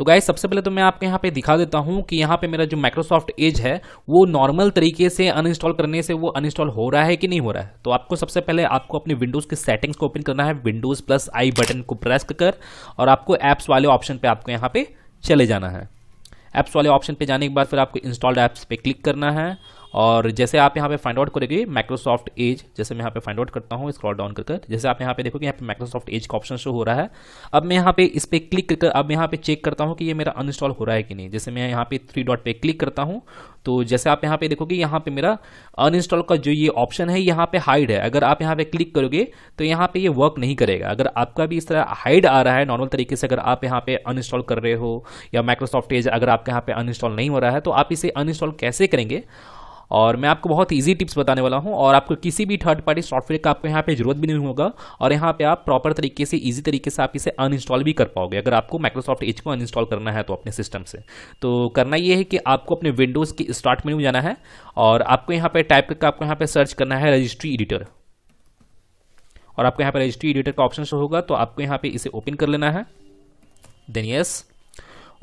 तो गाइज सबसे पहले तो मैं आपके यहाँ पे दिखा देता हूँ कि यहाँ पे मेरा जो माइक्रोसॉफ्ट एज है वो नॉर्मल तरीके से अनइंस्टॉल करने से वो अनइंस्टॉल हो रहा है कि नहीं हो रहा है तो आपको सबसे पहले आपको अपने विंडोज़ के सेटिंग्स को ओपन करना है विंडोज़ प्लस आई बटन को प्रेस कर और आपको ऐप्स वाले ऑप्शन पर आपको यहाँ पे चले जाना है ऐप्स वाले ऑप्शन पे जाने के बाद फिर आपको इंस्टॉल्ड ऐप्स पे क्लिक करना है और जैसे आप यहाँ पे फाइंड आउट करेंगे माइक्रोसॉफ्ट एज जैसे मैं यहाँ पे फाइंड आउट करता हूँ स्क्रॉल डाउन कर जैसे आप यहाँ पे देखोगे यहाँ पे माइक्रोसॉफ्ट एज का ऑप्शन शो हो रहा है अब मैं यहाँ पे इस पर क्लिक करके अब यहाँ पे चेक करता हूँ कि ये मेरा अनइंस्टॉल हो रहा है कि नहीं जैसे मैं यहाँ पे थ्री डॉट पे क्लिक करता हूँ तो जैसे आप यहाँ पे देखोगे यहाँ पे मेरा अनइंस्टॉल का जो ये ऑप्शन है यहाँ पे हाइड है अगर आप यहाँ पे क्लिक करोगे तो यहाँ पे ये वर्क नहीं करेगा अगर आपका भी इस तरह हाइड आ रहा है नॉर्मल तरीके से अगर आप यहाँ पे अनइंस्टॉल कर रहे हो या माइक्रोसॉफ्ट एज अगर आपके यहाँ पे अनइंस्टॉल नहीं हो रहा है तो आप इसे अनइंस्टॉल कैसे करेंगे और मैं आपको बहुत ईजी टिप्स बताने वाला हूँ और आपको किसी भी थर्ड पार्टी सॉफ्टवेयर का आपको यहाँ पे जरूरत भी नहीं होगा और यहाँ पे आप प्रॉपर तरीके से ईजी तरीके से आप इसे अनइंस्टॉल भी कर पाओगे अगर आपको माइक्रोसॉफ्ट एज को अनइंस्टॉल करना है तो अपने सिस्टम से तो करना ये है कि आपको अपने विंडोज़ के स्टार्ट मेन्यू जाना है और आपको यहाँ पर टाइप करके आपको यहाँ पर सर्च करना है रजिस्ट्री एडिटर और आपको यहाँ पर रजिस्ट्री एडिटर का ऑप्शन होगा तो आपको यहाँ पर इसे ओपन कर लेना है देन यस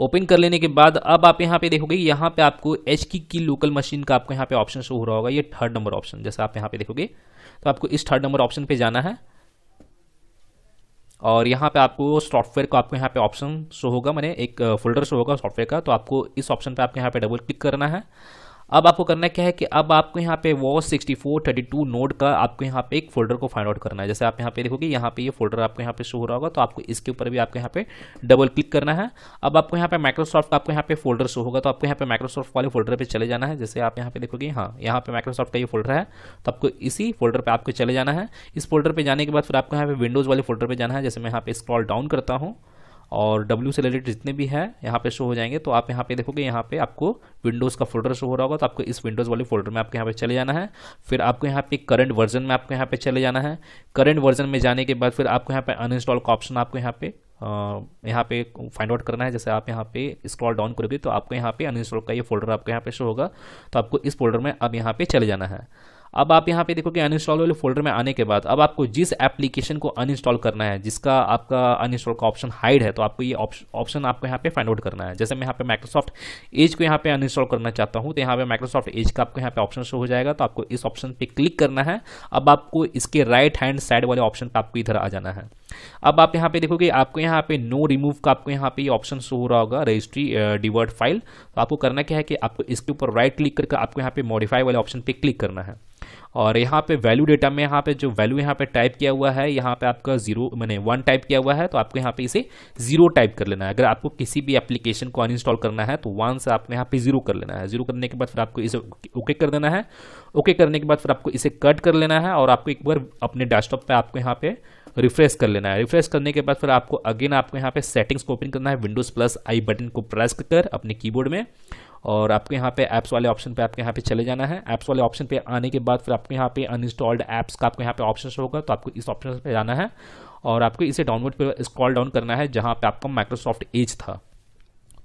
ओपन कर लेने के बाद अब आप यहाँ पे देखोगे यहाँ पे आपको एच की की लोकल मशीन का आपको यहाँ पे ऑप्शन शो हो रहा होगा ये थर्ड नंबर ऑप्शन जैसे आप यहाँ पे देखोगे तो आपको इस थर्ड नंबर ऑप्शन पे जाना है और यहाँ पे आपको सॉफ्टवेयर का आपको यहाँ पे ऑप्शन शो होगा मैंने एक फोल्डर शो होगा सॉफ्टवेयर का तो आपको इस ऑप्शन पे आपको यहाँ पे डबल क्लिक करना है अब आपको करना क्या है कि अब आपको यहाँ पे वो sixty four thirty two note का आपको यहाँ पे एक फोल्डर को फाइंड आउट करना है जैसे आप यहाँ पे देखोगे यहाँ पे ये यह फोल्डर आपको यहाँ पे शो हो रहा होगा तो आपको इसके ऊपर भी आपको यहाँ पे डबल क्लिक करना है अब आपको यहाँ पे माइक्रोसॉफ्ट आपको यहाँ पे फोल्डर शो होगा तो आपको यहाँ पे माइक्रोसॉफ्ट वाले फोल्डर पर चले जाना है जैसे आप यहाँ पे देखोगे हाँ यहाँ पे माइक्रोसॉफ्ट का ये फोल्डर है तो आपको इसी फोल्डर पर आपको चले जाना है इस फोल्डर पर जाने के बाद फिर आपको यहाँ पे विंडोज़ वाले फोल्डर पर जाना है जैसे मैं यहाँ पे स्क्रॉल डाउन करता हूँ और W से रिलेटेड जितने भी हैं यहाँ पे शो हो जाएंगे तो आप यहाँ पे देखोगे यहाँ पे आपको विंडोज़ का फोल्डर शो हो रहा होगा तो आपको इस विंडोज़ वाले फोल्डर में आपको यहाँ पे चले जाना है फिर आपको यहाँ पे करंट वर्जन में आपको यहाँ पे चले जाना है करंट वर्जन में जाने के बाद फिर आपको यहाँ पे अनइंस्टॉल का ऑप्शन आपको यहाँ पे यहाँ पे फाइंड आउट करना है जैसे आप यहाँ पे स्क्रॉल डाउन करोगे तो आपको यहाँ पे अनइंस्टॉल का ये फोल्डर आपको यहाँ पे शो होगा तो आपको इस फोल्डर में अब यहाँ पे चले जाना है अब आप यहाँ पे देखोगे अनइंस्टॉल वाले फोल्डर में आने के बाद अब आपको जिस एप्लीकेशन को अनइंस्टॉल करना है जिसका आपका अनइंस्टॉल का ऑप्शन हाइड है तो आपको ये ऑप्शन आपको यहाँ पे फाइंड आउट करना है जैसे मैं यहाँ पे माइक्रोसॉफ्ट एज को यहाँ पे अनइंस्टॉल करना चाहता हूँ तो यहाँ पे माइक्रोसॉफ्ट एज का आपको यहाँ पे ऑप्शन शो हो जाएगा तो आपको इस ऑप्शन पर क्लिक करना है अब आपको इसके राइट हैंड साइड वाले ऑप्शन पर आपको इधर आ जाना है अब आप यहाँ पे देखोगे आपको यहाँ पे नो रिमूव का आपको यहाँ पे ऑप्शन शो हो रहा होगा रजिस्ट्री डिवर्ट फाइल तो आपको करना क्या है कि आपको इसके ऊपर राइट क्लिक करके आपको यहाँ पे मॉडिफाई वाले ऑप्शन पर क्लिक करना है और यहाँ पे वैल्यू डेटा में यहाँ पे जो वैल्यू यहाँ पे टाइप किया हुआ है यहाँ पे आपका जीरो मैंने वन टाइप किया हुआ है तो आपको यहाँ पे इसे जीरो टाइप कर लेना है अगर आपको किसी भी एप्लीकेशन को अनइंस्टॉल करना है तो वन से आपको यहाँ पे जीरो कर लेना है जीरो करने के बाद फिर आपको इसे ओके कर देना है ओके करने के बाद फिर आपको इसे कट कर लेना है और आपको एक बार अपने डेस्कटॉप पर आपको यहाँ पे रिफ्रेश कर लेना है रिफ्रेश करने के बाद फिर आपको अगेन आपको यहाँ पे सेटिंग्स को ओपन करना है विंडोज प्लस आई बटन को प्रेस कर अपने कीबोर्ड में और आपके यहाँ पे ऐप्स वाले ऑप्शन पे आपके यहाँ पे चले जाना है ऐप्स वाले ऑप्शन पे आने के बाद फिर आपके यहाँ पे अनइंस्टॉल्ड ऐप्स का आपके यहाँ पे ऑप्शन होगा तो आपको इस ऑप्शन पे जाना है और आपको इसे डाउनलोड पर स्क्रॉल डाउन करना है जहाँ पे आपका माइक्रोसॉफ्ट एज था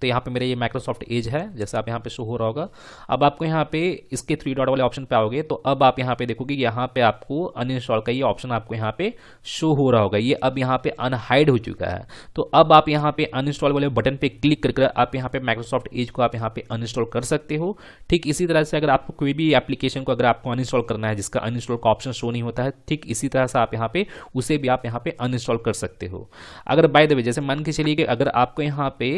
तो यहाँ पे मेरा ये माइक्रोसॉफ्ट एज है जैसे आप यहाँ पे शो हो रहा होगा अब आपको यहाँ पे इसके थ्री डॉट वाले ऑप्शन पे आओगे तो अब आप यहाँ पे देखोगे यहाँ पे आपको अनइंस्टॉल का ये ऑप्शन आपको यहाँ पे शो हो रहा होगा ये अब यहाँ पे अनहाइड हो चुका है तो अब आप यहाँ पे अनइंस्टॉल वाले बटन पे क्लिक कर आप यहाँ पे माइक्रोसॉफ्ट एज को आप यहाँ पे अनइंस्टॉल कर सकते हो ठीक इसी तरह से अगर आपको कोई भी एप्लीकेशन को अगर आपको अनइंस्टॉल करना है जिसका अनइंस्टॉल का ऑप्शन शो नहीं होता है ठीक इसी तरह से आप यहाँ पे उसे भी आप यहाँ पे अनइंस्टॉल कर सकते हो अगर बाय द वे जैसे मान के चलिए कि अगर आपको यहाँ पे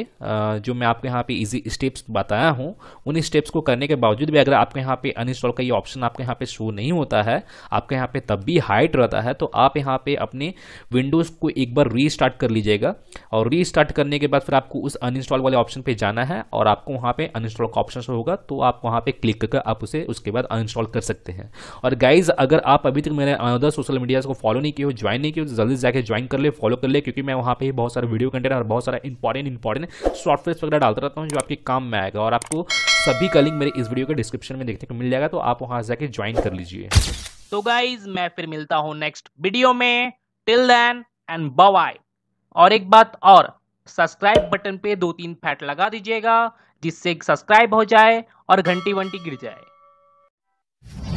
जो मैं आपको यहाँ पे इजी स्टेप्स बताया हूँ उन स्टेप्स को करने के बावजूद भी अगर आपके यहाँ पे अनइंस्टॉल का ये ऑप्शन आपके यहाँ पे शो नहीं होता है आपके यहाँ पे तब भी हाइट रहता है तो आप यहाँ पे अपने विंडोज़ को एक बार रीस्टार्ट कर लीजिएगा और रीस्टार्ट करने के बाद फिर आपको उस अनइंस्टॉल वाले ऑप्शन पर जाना है और आपको वहाँ पर अनइंस्टॉल का ऑप्शन होगा तो आप वहाँ पर क्लिक करके आप उसे उसके बाद अनइंस्टॉल कर सकते हैं और गाइज अगर आप अभी तक मेरे अनदर सोशल मीडियाज़ को फॉलो नहीं किए हो ज्वाइन नहीं किए जल्दी जाकर ज्वाइन कर ले फॉलो कर ले क्योंकि मैं वहाँ पर बहुत सारे वीडियो कंटेंट और बहुत सारा इंपॉर्टेंट इंपॉर्टेंट सॉफ्टवेयर वगैरह डालता रहता हूँ जो आपके काम में आएगा और आपको सभी का लिंक मेरे इस वीडियो के डिस्क्रिप्शन में देखने को मिल जाएगा तो आप वहाँ से जाके ज्वाइन कर लीजिए तो गाइज मैं फिर मिलता हूँ नेक्स्ट वीडियो में टिल देन एंड बाय और एक बात और सब्सक्राइब बटन पे दो तीन फैट लगा दीजिएगा जिससे सब्सक्राइब हो जाए और घंटी वंटी गिर जाए